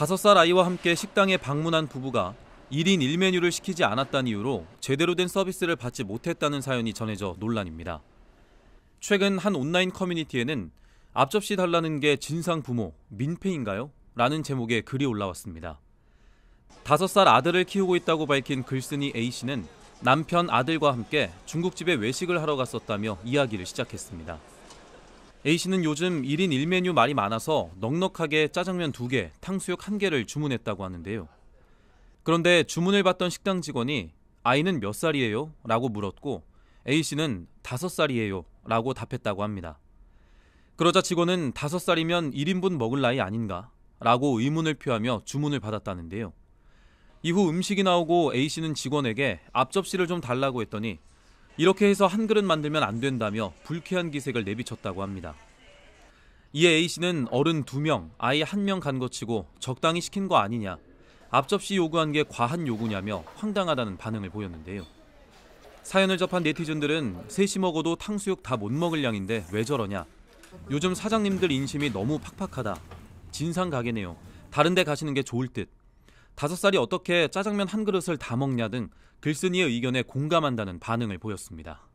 다섯 살 아이와 함께 식당에 방문한 부부가 1인 1메뉴를 시키지 않았다는 이유로 제대로 된 서비스를 받지 못했다는 사연이 전해져 논란입니다. 최근 한 온라인 커뮤니티에는 앞접시 달라는 게 진상 부모, 민폐인가요? 라는 제목의 글이 올라왔습니다. 다섯 살 아들을 키우고 있다고 밝힌 글쓴이 A씨는 남편 아들과 함께 중국집에 외식을 하러 갔었다며 이야기를 시작했습니다. A씨는 요즘 1인 1메뉴 말이 많아서 넉넉하게 짜장면 2개, 탕수육 1개를 주문했다고 하는데요. 그런데 주문을 받던 식당 직원이 아이는 몇 살이에요? 라고 물었고 A씨는 5살이에요. 라고 답했다고 합니다. 그러자 직원은 5살이면 1인분 먹을 나이 아닌가? 라고 의문을 표하며 주문을 받았다는데요. 이후 음식이 나오고 A씨는 직원에게 앞접시를 좀 달라고 했더니 이렇게 해서 한 그릇 만들면 안 된다며 불쾌한 기색을 내비쳤다고 합니다. 이에 A씨는 어른 2명, 아이 1명 간거치고 적당히 시킨 거 아니냐, 앞접시 요구한 게 과한 요구냐며 황당하다는 반응을 보였는데요. 사연을 접한 네티즌들은 셋이 먹어도 탕수육 다 못 먹을 양인데 왜 저러냐, 요즘 사장님들 인심이 너무 팍팍하다, 진상 가게네요, 다른 데 가시는 게 좋을 듯 다섯 살이 어떻게 짜장면 한 그릇을 다 먹냐 등 글쓴이의 의견에 공감한다는 반응을 보였습니다.